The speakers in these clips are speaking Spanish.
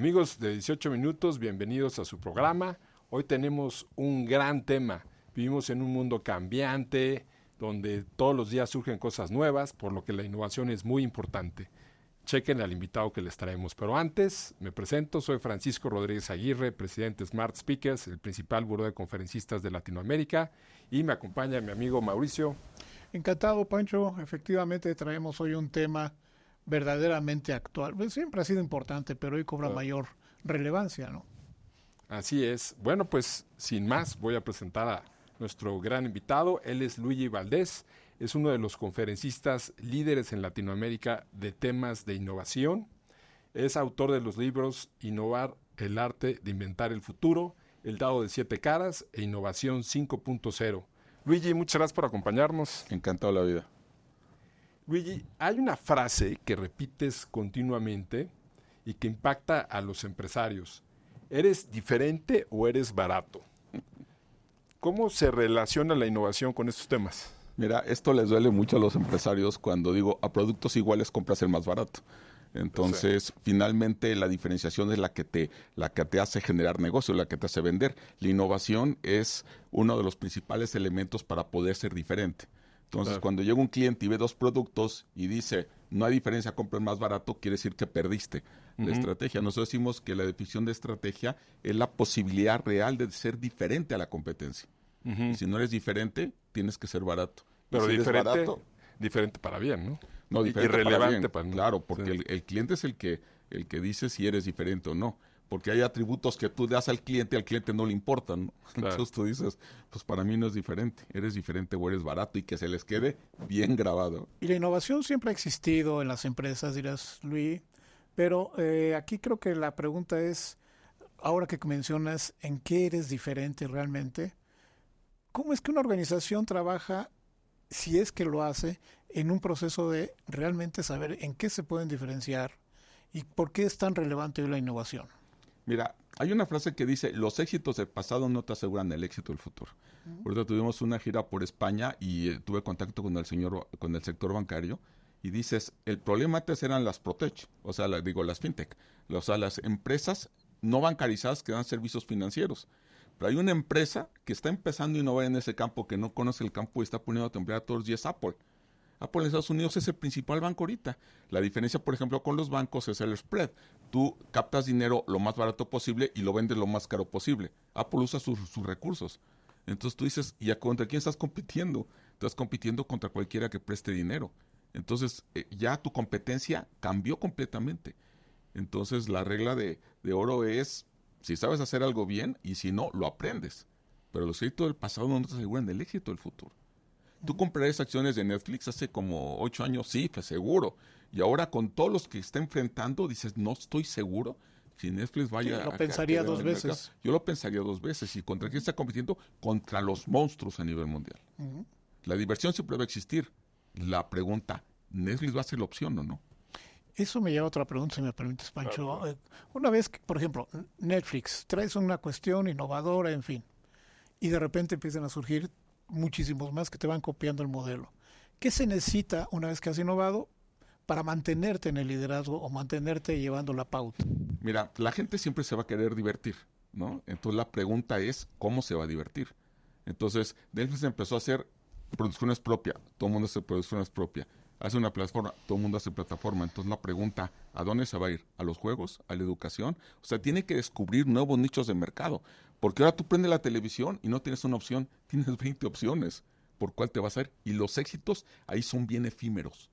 Amigos de 18 minutos, bienvenidos a su programa. Hoy tenemos un gran tema. Vivimos en un mundo cambiante, donde todos los días surgen cosas nuevas, por lo que la innovación es muy importante. Chequen al invitado que les traemos. Pero antes, me presento, soy Francisco Rodríguez Aguirre, presidente Smart Speakers, el principal buró de conferencistas de Latinoamérica, y me acompaña mi amigo Mauricio. Encantado, Pancho. Efectivamente, traemos hoy un tema verdaderamente actual. Pues siempre ha sido importante, pero hoy cobra ah. mayor relevancia, ¿no? Así es. Bueno, pues sin más voy a presentar a nuestro gran invitado. Él es Luigi Valdés, es uno de los conferencistas líderes en Latinoamérica de temas de innovación. Es autor de los libros Innovar el arte de inventar el futuro, El dado de siete caras e Innovación 5.0. Luigi, muchas gracias por acompañarnos. Encantado la vida. Luigi, hay una frase que repites continuamente y que impacta a los empresarios. ¿Eres diferente o eres barato? ¿Cómo se relaciona la innovación con estos temas? Mira, esto les duele mucho a los empresarios cuando digo a productos iguales compras el más barato. Entonces, finalmente la diferenciación es la que te la que te hace generar negocio, la que te hace vender. La innovación es uno de los principales elementos para poder ser diferente. Entonces, cuando llega un cliente y ve dos productos y dice, no hay diferencia, compra más barato, quiere decir que perdiste la estrategia. Nosotros decimos que la definición de estrategia es la posibilidad real de ser diferente a la competencia. si no eres diferente, tienes que ser barato. Pero diferente, diferente para bien, ¿no? No, diferente para bien. Para, Claro, porque el, el, cliente es el que, el que dice si eres diferente o no porque hay atributos que tú le das al cliente y al cliente no le importan. Entonces tú dices, pues para mí no es diferente, eres diferente o eres barato y que se les quede bien grabado. Y la innovación siempre ha existido en las empresas, dirás Luis, pero eh, aquí creo que la pregunta es, ahora que mencionas en qué eres diferente realmente, ¿cómo es que una organización trabaja, si es que lo hace, en un proceso de realmente saber en qué se pueden diferenciar? ¿Y por qué es tan relevante la innovación? Mira, hay una frase que dice, los éxitos del pasado no te aseguran el éxito del futuro. Por tuvimos una gira por España y eh, tuve contacto con el señor, con el sector bancario y dices, el problema antes eran las Protech, o sea, digo, las fintech, o sea, las empresas no bancarizadas que dan servicios financieros. Pero hay una empresa que está empezando a innovar en ese campo, que no conoce el campo y está poniendo a temblar a todos y es Apple. Apple en Estados Unidos es el principal banco ahorita. La diferencia, por ejemplo, con los bancos es el spread. Tú captas dinero lo más barato posible y lo vendes lo más caro posible. Apple usa sus, recursos. Entonces tú dices, ¿y a contra quién estás compitiendo? Estás compitiendo contra cualquiera que preste dinero. Entonces eh, ya tu competencia cambió completamente. Entonces la regla de, de oro es, si sabes hacer algo bien y si no, lo aprendes. Pero los éxitos del pasado no te aseguran el éxito del futuro. Tú comprarías acciones de Netflix hace como ocho años, sí, pues seguro. Y ahora con todos los que está enfrentando, dices, no estoy seguro si Netflix vaya a... Yo lo pensaría dos veces. Yo lo pensaría dos veces. ¿Y contra quién está compitiendo? Contra los monstruos a nivel mundial. La diversión siempre va a existir. La pregunta, ¿Netflix va a ser la opción o no? Eso me lleva a otra pregunta, si me permites, Pancho. Eh, una vez, que, por ejemplo, Netflix, traes una cuestión innovadora, en fin, y de repente empiezan a surgir muchísimos más que te van copiando el modelo. ¿Qué se necesita una vez que has innovado para mantenerte en el liderazgo o mantenerte llevando la pauta? Mira, la gente siempre se va a querer divertir, ¿no? Entonces la pregunta es, ¿cómo se va a divertir? Entonces, se empezó a hacer producciones propias, todo el mundo hace producciones propias, hace una plataforma, todo el mundo hace plataforma, entonces la pregunta, ¿a dónde se va a ir? ¿A los juegos? ¿A la educación? O sea, tiene que descubrir nuevos nichos de mercado, porque ahora tú prendes la televisión y no tienes una opción, tienes 20 opciones por cuál te vas a ir. Y los éxitos ahí son bien efímeros.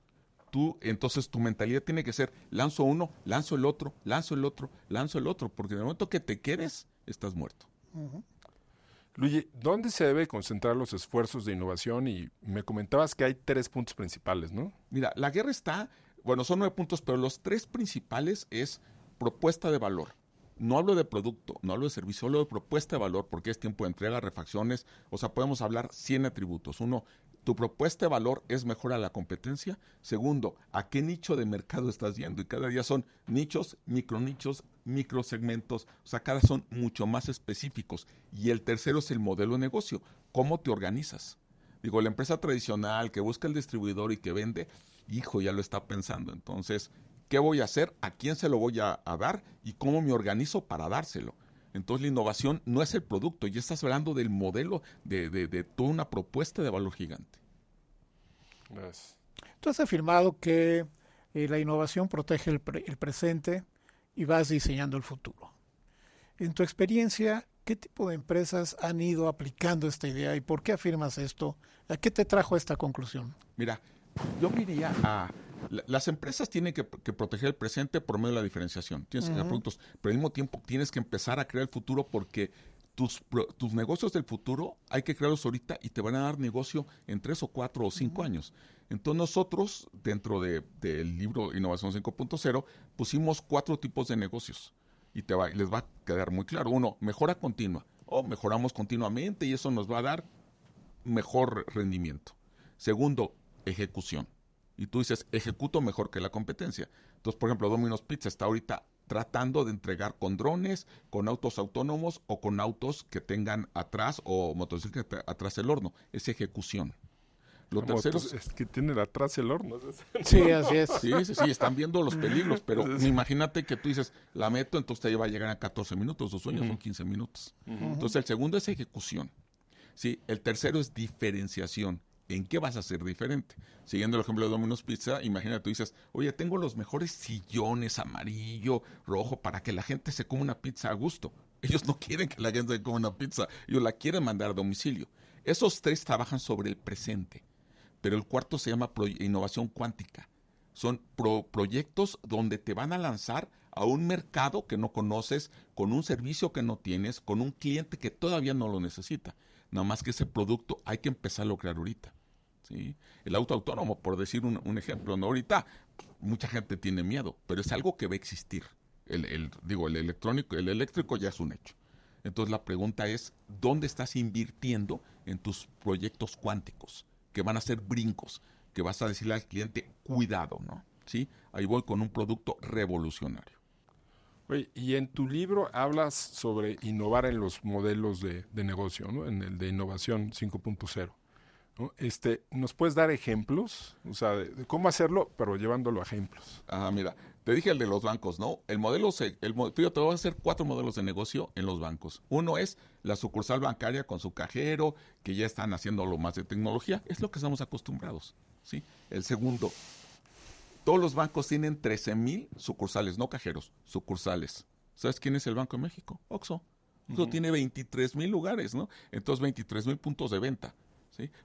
Tú, entonces tu mentalidad tiene que ser, lanzo uno, lanzo el otro, lanzo el otro, lanzo el otro, porque en el momento que te quedes, estás muerto. Luigi, ¿dónde se debe concentrar los esfuerzos de innovación? Y me comentabas que hay tres puntos principales, ¿no? Mira, la guerra está, bueno, son nueve puntos, pero los tres principales es propuesta de valor, no hablo de producto, no hablo de servicio, hablo de propuesta de valor, porque es tiempo de entrega, refacciones, o sea, podemos hablar 100 atributos. Uno, tu propuesta de valor es mejor a la competencia. Segundo, a qué nicho de mercado estás yendo. Y cada día son nichos, micronichos, microsegmentos, o sea, cada son mucho más específicos. Y el tercero es el modelo de negocio, cómo te organizas. Digo, la empresa tradicional que busca el distribuidor y que vende, hijo, ya lo está pensando. Entonces, qué voy a hacer, a quién se lo voy a, dar y cómo me organizo para dárselo. Entonces la innovación no es el producto, ya estás hablando del modelo de, de, toda una propuesta de valor gigante. Tú has afirmado que eh, la innovación protege el, presente y vas diseñando el futuro. En tu experiencia, ¿qué tipo de empresas han ido aplicando esta idea y por qué afirmas esto? ¿A qué te trajo esta conclusión? Mira, yo diría a las empresas tienen que, proteger el presente por medio de la diferenciación. Tienes que crear productos, pero al mismo tiempo tienes que empezar a crear el futuro porque tus, negocios del futuro hay que crearlos ahorita y te van a dar negocio en tres o cuatro o cinco años. Entonces nosotros, dentro del libro Innovación 5.0, pusimos cuatro tipos de negocios y te les va a quedar muy claro. Uno, mejora continua. O mejoramos continuamente y eso nos va a dar mejor rendimiento. Segundo, ejecución y tú dices, ejecuto mejor que la competencia. Entonces, por ejemplo, Domino's Pizza está ahorita tratando de entregar con drones, con autos autónomos o con autos que tengan atrás o motocicletas atrás el horno. Es ejecución. Los pues, es que tienen atrás el horno. Sí, así es. Sí, sí, están viendo los peligros, pero imagínate que tú dices, la meto, entonces te va a llegar a 14 minutos, los sueños son 15 minutos. Entonces el segundo es ejecución. Sí, el tercero es diferenciación. ¿En qué vas a ser diferente? Siguiendo el ejemplo de Domino's Pizza, imagínate, tú dices, oye, tengo los mejores sillones amarillo, rojo, para que la gente se coma una pizza a gusto. Ellos no quieren que la gente se coma una pizza, ellos la quieren mandar a domicilio. Esos tres trabajan sobre el presente, pero el cuarto se llama innovación cuántica. Son proyectos donde te van a lanzar a un mercado que no conoces, con un servicio que no tienes, con un cliente que todavía no lo necesita. Nada más que ese producto hay que empezar a lograr ahorita. El auto autónomo, por decir un, ejemplo, ¿no? ahorita mucha gente tiene miedo, pero es algo que va a existir. El, digo, el electrónico, el eléctrico ya es un hecho. Entonces la pregunta es, ¿dónde estás invirtiendo en tus proyectos cuánticos? Que van a ser brincos, que vas a decirle al cliente, cuidado, ¿no? ¿Sí? Ahí voy con un producto revolucionario. y en tu libro hablas sobre innovar en los modelos de, negocio, ¿no? En el de innovación 5.0. Este, ¿Nos puedes dar ejemplos? O sea, de, cómo hacerlo, pero llevándolo a ejemplos. Ah, mira, te dije el de los bancos, ¿no? El modelo, se, el, yo te voy a hacer cuatro modelos de negocio en los bancos. Uno es la sucursal bancaria con su cajero, que ya están haciendo lo más de tecnología, es lo que estamos acostumbrados, ¿sí? El segundo, todos los bancos tienen 13,000 sucursales, no cajeros, sucursales. ¿Sabes quién es el Banco de México? Oxo. Oxo tiene 23,000 mil lugares, ¿no? Entonces, 23,000 mil puntos de venta.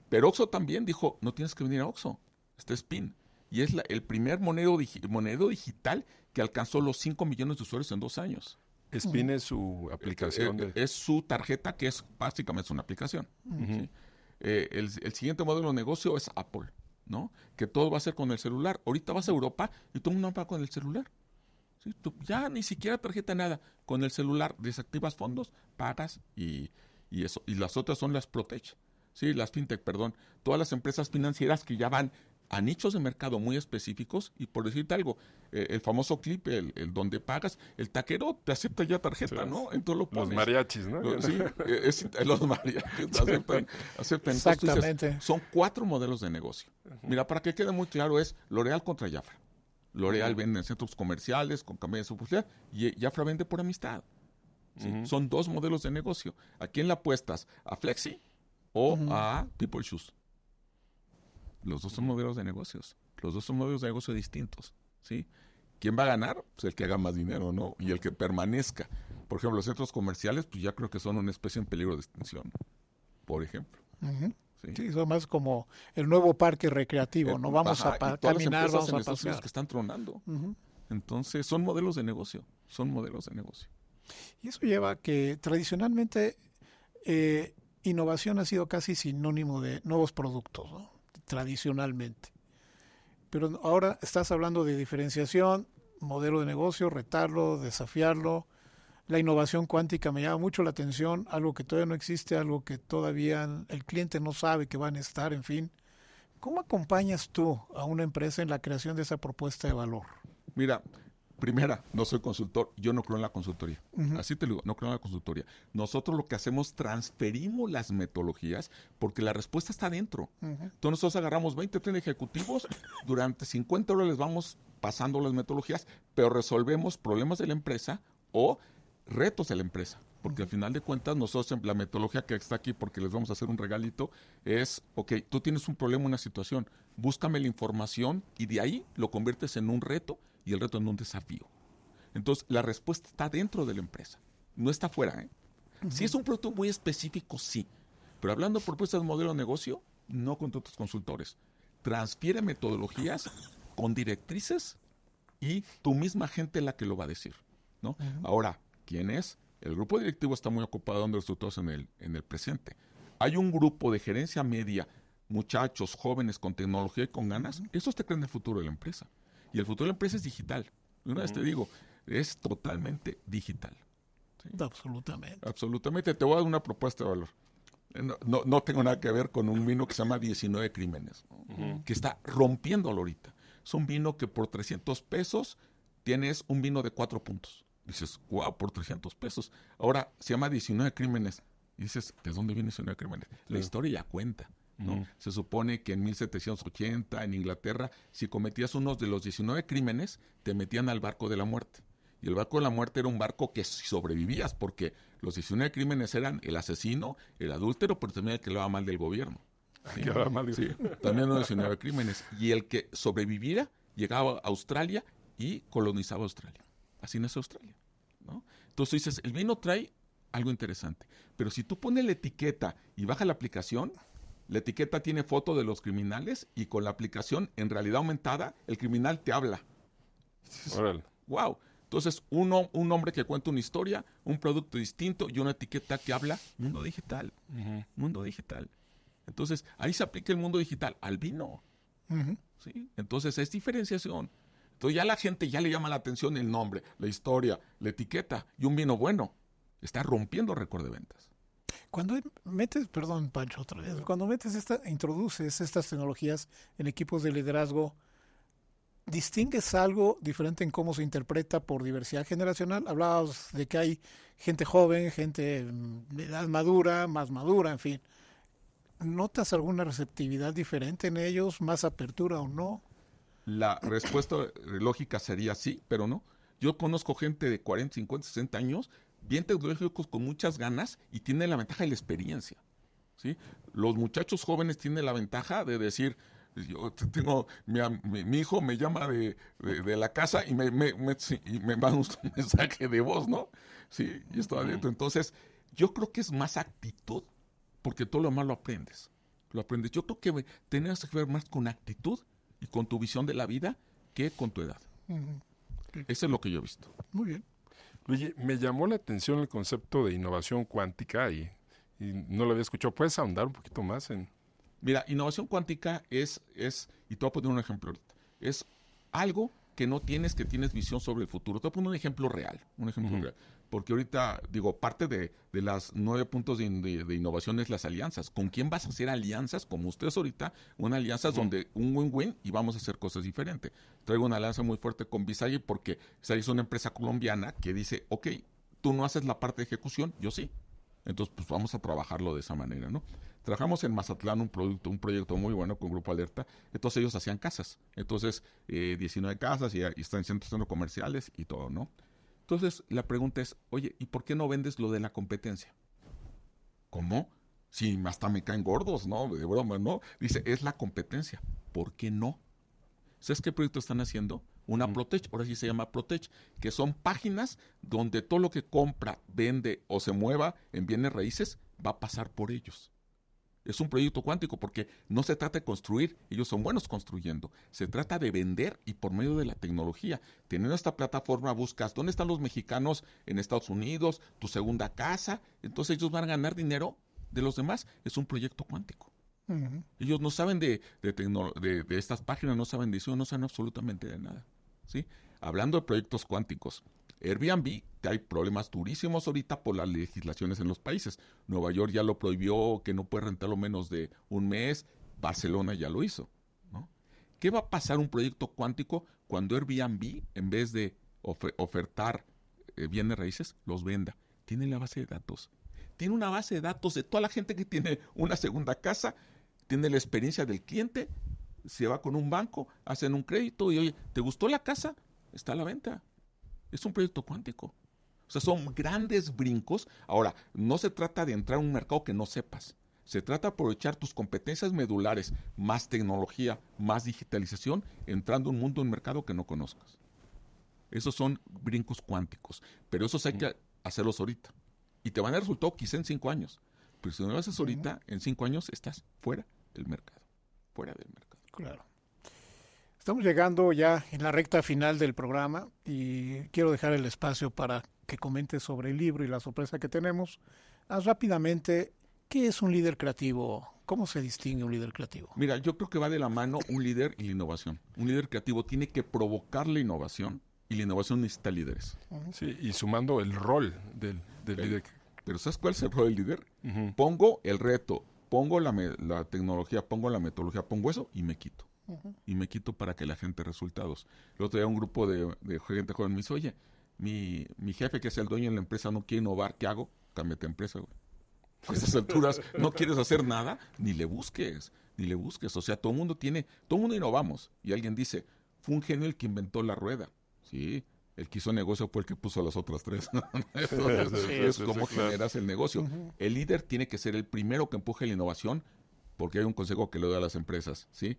Pero Oxxo también dijo, no tienes que venir a Oxo este Spin Y es el primer monedero, digital que alcanzó los 5 millones de usuarios en dos años. Spin es su aplicación. Eh, eh, es, su tarjeta que es básicamente una aplicación. Eh, el, siguiente modelo de negocio es Apple, ¿no? Que todo va a ser con el celular. Ahorita vas a Europa y todo el mundo con el celular. ya ni siquiera tarjeta, nada. Con el celular desactivas fondos, pagas y, eso. Y las otras son las protege sí, las fintech, perdón, todas las empresas financieras que ya van a nichos de mercado muy específicos y por decirte algo, eh, el famoso clip, el, donde pagas, el taquero te acepta ya tarjeta, ¿no? Entonces Los mariachis, ¿no? sí, los mariachis aceptan. Exactamente. son cuatro modelos de negocio. Mira, para que quede muy claro es L'Oreal contra Jafra. L'Oreal vende en centros comerciales con campañas de publicidad y eh, Jafra vende por amistad. Son dos modelos de negocio. ¿A quién la apuestas? ¿A Flexi? o a People Shoes. Los dos son modelos de negocios. Los dos son modelos de negocio distintos. ¿sí? ¿Quién va a ganar? Pues el que haga más dinero, ¿no? Y el que permanezca. Por ejemplo, los centros comerciales, pues ya creo que son una especie en peligro de extinción, por ejemplo. ¿sí? son más como el nuevo parque recreativo, ¿no? Eh, vamos a caminar, vamos en a pasear. que están tronando. Entonces, son modelos de negocio, son modelos de negocio. Y eso lleva a que tradicionalmente eh, innovación ha sido casi sinónimo de nuevos productos, ¿no? tradicionalmente. Pero ahora estás hablando de diferenciación, modelo de negocio, retarlo, desafiarlo. La innovación cuántica me llama mucho la atención, algo que todavía no existe, algo que todavía el cliente no sabe que van a estar, en fin. ¿Cómo acompañas tú a una empresa en la creación de esa propuesta de valor? Mira, Primera, no soy consultor, yo no creo en la consultoría. Así te digo, no creo en la consultoría. Nosotros lo que hacemos, transferimos las metodologías porque la respuesta está dentro. Entonces nosotros agarramos 20, 30 ejecutivos, durante 50 horas les vamos pasando las metodologías, pero resolvemos problemas de la empresa o retos de la empresa. Porque al final de cuentas, nosotros, la metodología que está aquí, porque les vamos a hacer un regalito, es, ok, tú tienes un problema, una situación, búscame la información y de ahí lo conviertes en un reto y el reto en un desafío. Entonces, la respuesta está dentro de la empresa, no está fuera. ¿eh? Si es un producto muy específico, sí. Pero hablando de propuestas de modelo de negocio, no con otros consultores. Transfiere metodologías con directrices y tu misma gente la que lo va a decir. ¿no? Ahora, ¿quién es? El grupo directivo está muy ocupado dando resultados en el, en el presente. Hay un grupo de gerencia media, muchachos, jóvenes con tecnología y con ganas, esos te creen el futuro de la empresa. Y el futuro de la empresa es digital. Una vez te digo, es totalmente digital. Absolutamente. Absolutamente. Te voy a dar una propuesta de valor. No, tengo nada que ver con un vino que se llama 19 Crímenes, que está rompiéndolo ahorita. Es un vino que por 300 pesos tienes un vino de cuatro puntos. Dices, wow, por 300 pesos. Ahora se llama 19 Crímenes. Y dices, ¿de dónde viene 19 Crímenes? La historia ya cuenta. ¿no? Se supone que en 1780 en Inglaterra, si cometías uno de los 19 crímenes, te metían al barco de la muerte. Y el barco de la muerte era un barco que sobrevivías, porque los 19 crímenes eran el asesino, el adúltero, pero también el que va mal del gobierno. también los 19 crímenes. Y el que sobreviviera llegaba a Australia y colonizaba Australia. Así nace Australia. ¿no? Entonces dices, el vino trae algo interesante. Pero si tú pones la etiqueta y baja la aplicación, la etiqueta tiene foto de los criminales y con la aplicación en realidad aumentada, el criminal te habla. Wow. Entonces, uno, un hombre que cuenta una historia, un producto distinto y una etiqueta que habla, mundo digital. Mundo digital. Entonces, ahí se aplica el mundo digital al vino. Entonces, es diferenciación. Entonces, ya la gente ya le llama la atención el nombre, la historia, la etiqueta y un vino bueno. Está rompiendo récord de ventas. Cuando em-, metes, perdón Pancho otra vez, cuando metes esta, introduces estas tecnologías en equipos de liderazgo, ¿distingues algo diferente en cómo se interpreta por diversidad generacional? Hablabas de que hay gente joven, gente mm, de edad madura, más madura, en fin. ¿Notas alguna receptividad diferente en ellos, más apertura o no? La respuesta lógica sería sí, pero no. Yo conozco gente de 40, 50, 60 años bien tecnológicos con muchas ganas y tiene la ventaja de la experiencia. ¿sí? Los muchachos jóvenes tienen la ventaja de decir, yo tengo, mi, hijo me llama de, la casa y me, me, me, y me manda un mensaje de voz, ¿no? Sí, y Entonces, yo creo que es más actitud, porque todo lo malo lo aprendes. Lo aprendes. Yo creo que tenías que ver más con actitud y con tu visión de la vida que con tu edad. Eso es lo que yo he visto. Muy bien. Luigi, me llamó la atención el concepto de innovación cuántica y, no lo había escuchado. ¿Puedes ahondar un poquito más en...? Mira, innovación cuántica es, es, y te voy a poner un ejemplo ahorita, es algo que no tienes, que tienes visión sobre el futuro. Te pongo un ejemplo real, un ejemplo real. Porque ahorita, digo, parte de, de las nueve puntos de, de, innovación es las alianzas. ¿Con quién vas a hacer alianzas? Como ustedes ahorita, una alianza donde un win-win y vamos a hacer cosas diferentes. Traigo una alianza muy fuerte con Visay porque Visay es una empresa colombiana que dice, ok, tú no haces la parte de ejecución, yo sí. Entonces, pues vamos a trabajarlo de esa manera, ¿no? Trabajamos en Mazatlán un producto, un proyecto muy bueno con Grupo Alerta. Entonces ellos hacían casas. Entonces, 19 eh, casas y, están haciendo centros, comerciales y todo, ¿no? Entonces la pregunta es, oye, ¿y por qué no vendes lo de la competencia? ¿Cómo? Si hasta me caen gordos, ¿no? De broma, ¿no? Dice, es la competencia. ¿Por qué no? ¿Sabes qué proyecto están haciendo? Una Protech, ahora sí se llama Protech, que son páginas donde todo lo que compra, vende o se mueva en bienes raíces va a pasar por ellos. Es un proyecto cuántico porque no se trata de construir, ellos son buenos construyendo, se trata de vender y por medio de la tecnología. Teniendo esta plataforma buscas dónde están los mexicanos en Estados Unidos, tu segunda casa, entonces ellos van a ganar dinero de los demás. Es un proyecto cuántico. Ellos no saben de, de, de, estas páginas, no saben de eso, no saben absolutamente de nada. ¿sí? Hablando de proyectos cuánticos, Airbnb hay problemas durísimos ahorita por las legislaciones en los países. Nueva York ya lo prohibió, que no puede rentarlo menos de un mes. Barcelona ya lo hizo. ¿Qué va a pasar un proyecto cuántico cuando Airbnb, en vez de ofertar eh, bienes raíces, los venda? Tiene la base de datos. Tiene una base de datos de toda la gente que tiene una segunda casa, tiene la experiencia del cliente, se va con un banco, hacen un crédito y, oye, ¿te gustó la casa? Está a la venta es un proyecto cuántico. O sea, son grandes brincos. Ahora, no se trata de entrar a un mercado que no sepas. Se trata de aprovechar tus competencias medulares, más tecnología, más digitalización, entrando a un mundo, un mercado que no conozcas. Esos son brincos cuánticos, pero esos hay que hacerlos ahorita. Y te van a dar resultado quizá en cinco años. Pero si no lo haces ahorita, en cinco años estás fuera del mercado. Fuera del mercado. Claro. Estamos llegando ya en la recta final del programa y quiero dejar el espacio para que comente sobre el libro y la sorpresa que tenemos. Haz rápidamente, ¿qué es un líder creativo? ¿Cómo se distingue un líder creativo? Mira, yo creo que va de la mano un líder y la innovación. Un líder creativo tiene que provocar la innovación y la innovación necesita líderes. Sí, y sumando el rol del, líder. Pero ¿sabes cuál es el rol del líder? Pongo el reto, pongo la tecnología, pongo la metodología, pongo eso y me quito y me quito para que la gente resultados. El otro día un grupo de, gente joven me dice, oye, mi, mi, jefe que es el dueño de la empresa no quiere innovar, ¿qué hago? Cámbiate empresa, güey. A esas alturas no quieres hacer nada, ni le busques, ni le busques. O sea, todo el mundo tiene, todo mundo innovamos. Y alguien dice, fue un genio el que inventó la rueda. Sí, el que hizo negocio fue el que puso a las otras tres. es como generas el negocio. El líder tiene que ser el primero que empuje la innovación, porque hay un consejo que le doy a las empresas, ¿sí?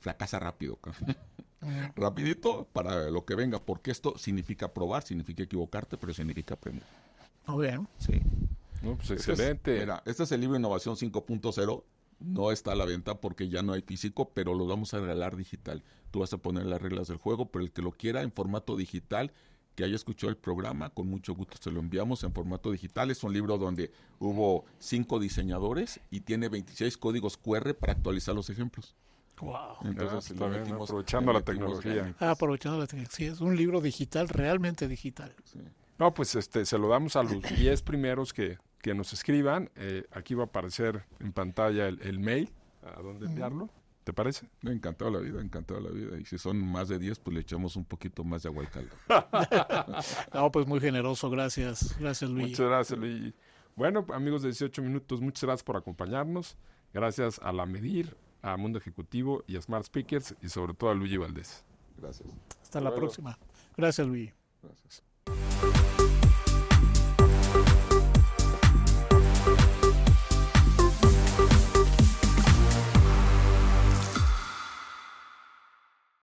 fracasa rápido. Rapidito para lo que venga, porque esto significa probar, significa equivocarte, pero significa aprender. Muy bien. Sí. Pues, este excelente. mira, este es el libro Innovación 5.0. No está a la venta porque ya no hay físico, pero lo vamos a regalar digital. Tú vas a poner las reglas del juego, pero el que lo quiera en formato digital, que haya escuchado el programa, con mucho gusto se lo enviamos en formato digital. Es un libro donde hubo cinco diseñadores y tiene 26 códigos QR para actualizar los ejemplos. Wow. aprovechando la tecnología. Ah, aprovechando la tecnología. Sí, es un libro digital, realmente digital. No, pues este, se lo damos a los 10 primeros que, que, nos escriban. Eh, aquí va a aparecer en pantalla el, el mail a dónde enviarlo. ¿Te parece? Me Encantado la vida, encantado la vida. Y si son más de 10, pues le echamos un poquito más de agua al caldo. no, pues muy generoso. Gracias. Gracias, Luis. Muchas gracias, Luis. Bueno, amigos de 18 minutos, muchas gracias por acompañarnos. Gracias a la Medir, a Mundo Ejecutivo y a Smart Speakers y sobre todo a Luigi Valdés. Gracias. Hasta, la próxima. Gracias, Luigi. Gracias.